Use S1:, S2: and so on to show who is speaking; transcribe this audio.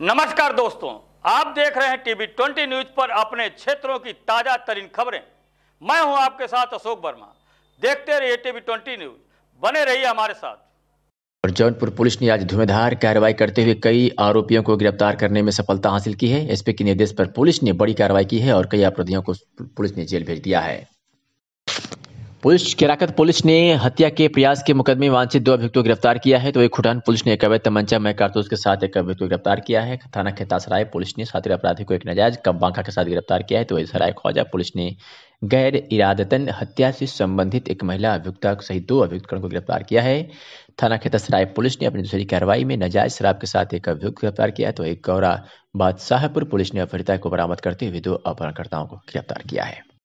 S1: नमस्कार दोस्तों आप देख रहे हैं टीवी ट्वेंटी न्यूज पर अपने क्षेत्रों की ताजा तरीन खबरें मैं हूं आपके साथ अशोक वर्मा देखते रहिए टीवी ट्वेंटी न्यूज बने रहिए हमारे साथ
S2: और जौनपुर पुलिस ने आज
S3: धुआंधार कार्रवाई करते हुए कई आरोपियों को गिरफ्तार करने में सफलता हासिल की है एसपी के निर्देश पर पुलिस ने बड़ी कार्रवाई की है और कई अपराधियों को पुलिस ने जेल भेज दिया है पुलिस केराकत पुलिस ने हत्या के प्रयास के मुकदमे वांछित दो अभियुक्त को गिरफ्तार किया है तो एक खुटान पुलिस ने एक अवैध तमंचा में कारतूस के साथ एक अभियुक्त को गिरफ्तार किया है थाना खेतासराय पुलिस ने साथी अपराधी को एक नजायज कम बांका के साथ गिरफ्तार किया है तो सराय ख्वाजा पुलिस ने गैर इरादतन हत्या से संबंधित एक महिला अभियुक्ता सहित दो अभियुक्तों को गिरफ्तार किया है थाना खेतासराय पुलिस ने अपनी दूसरी कार्रवाई में नजायज शराब के साथ एक अभियुक्त गिरफ्तार किया तो एक गौरा बादशाहपुर पुलिस ने अपहरिता को बरामद करते हुए दो अपहरणकर्ताओं को गिरफ्तार किया है